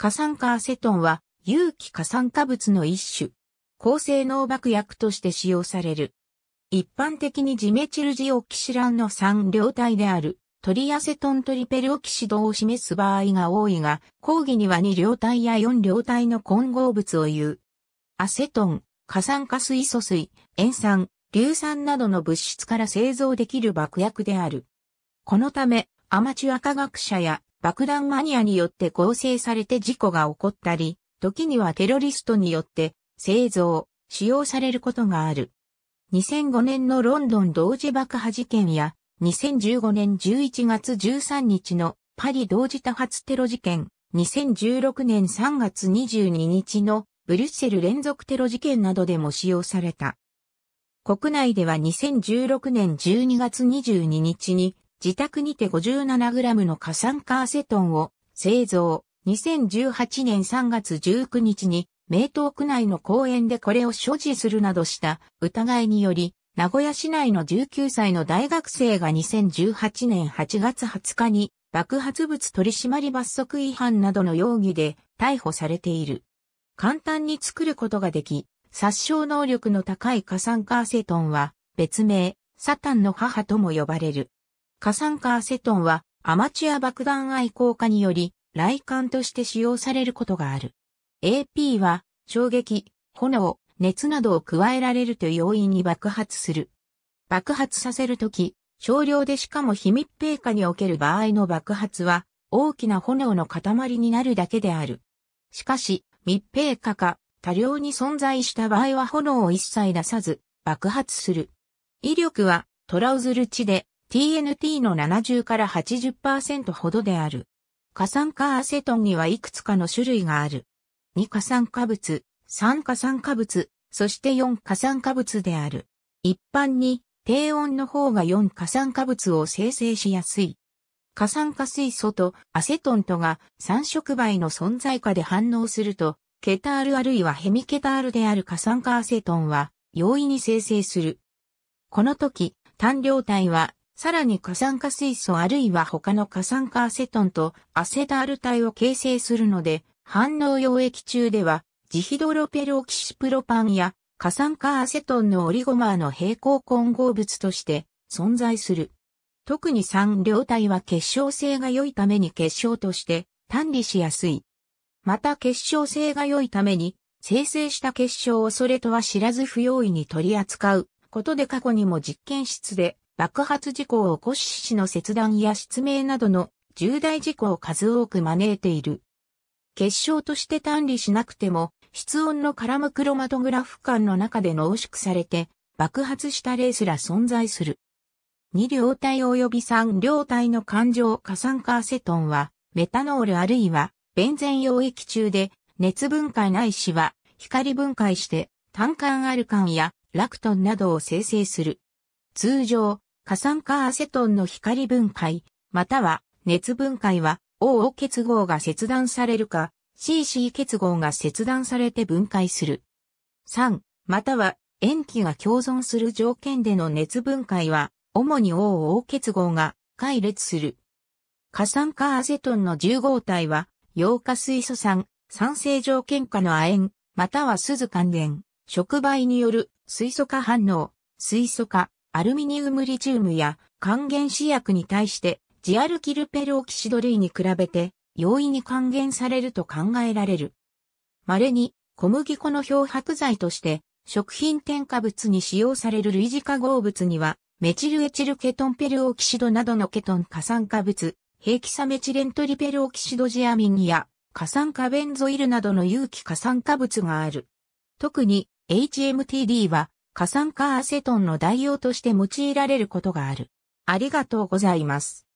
過酸化アセトンは有機過酸化物の一種。高性能爆薬として使用される。一般的にジメチルジオキシランの酸量体であるトリアセトントリペルオキシドを示す場合が多いが、講義には2両体や4両体の混合物を言う。アセトン、過酸化水素水、塩酸、硫酸などの物質から製造できる爆薬である。このため、アマチュア科学者や爆弾マニアによって合成されて事故が起こったり、時にはテロリストによって製造、使用されることがある。2005年のロンドン同時爆破事件や、2015年11月13日のパリ同時多発テロ事件、2016年3月22日のブリュッセル連続テロ事件などでも使用された。国内では2016年12月22日に自宅にて 57g の過酸化アセトンを製造。2018年3月19日に、名東区内の公園でこれを所持するなどした疑いにより、名古屋市内の19歳の大学生が2018年8月20日に爆発物取締罰則違反などの容疑で逮捕されている。簡単に作ることができ、殺傷能力の高い過酸化アセトンは別名、サタンの母とも呼ばれる。火山化アセトンはアマチュア爆弾愛好家により、雷管として使用されることがある。AP は、衝撃、炎、熱などを加えられると容易に爆発する。爆発させるとき、少量でしかも非密閉下における場合の爆発は、大きな炎の塊になるだけである。しかし、密閉下か、多量に存在した場合は炎を一切出さず、爆発する。威力は、トラウズル値で TNT の70から80%ほどである。過酸化アセトンにはいくつかの種類がある。2過酸化物、3過酸化物、そして4過酸化物である。一般に低温の方が4過酸化物を生成しやすい。過酸化水素とアセトンとが3触媒の存在下で反応すると、ケタールあるいはヘミケタールである過酸化アセトンは容易に生成する。この時、単量体はさらに過酸化水素あるいは他の過酸化アセトンとアセタール体を形成するので、反応溶液中では、ジヒドロペロキシプロパンや過酸化アセトンのオリゴマーの平行混合物として存在する。特に酸量体は結晶性が良いために結晶として単理しやすい。また結晶性が良いために、生成した結晶をそれとは知らず不用意に取り扱うことで過去にも実験室で爆発事故を起こし死の切断や失明などの重大事故を数多く招いている。結晶として単理しなくても、室温のカラムクロマトグラフ管の中で濃縮されて、爆発した例すら存在する。二両体及び三両体の環状過酸化アセトンは、メタノールあるいは、ベンゼン溶液中で、熱分解ないしは、光分解して、単管アルカンやラクトンなどを生成する。通常、過酸化アセトンの光分解、または熱分解は OO 結合が切断されるか CC 結合が切断されて分解する。3、または塩基が共存する条件での熱分解は主に OO 結合が解列する。過酸化アセトンの10号体は溶化水素酸、酸性条件下の亜鉛、または鈴関連、触媒による水素化反応、水素化、アルミニウムリチウムや還元試薬に対してジアルキルペルオキシド類に比べて容易に還元されると考えられる。稀に小麦粉の漂白剤として食品添加物に使用される類似化合物にはメチルエチルケトンペルオキシドなどのケトン過酸化物、ヘキサメチレントリペルオキシドジアミンや過酸化ベンゾイルなどの有機過酸化物がある。特に HMTD は過酸化アセトンの代用として用いられることがある。ありがとうございます。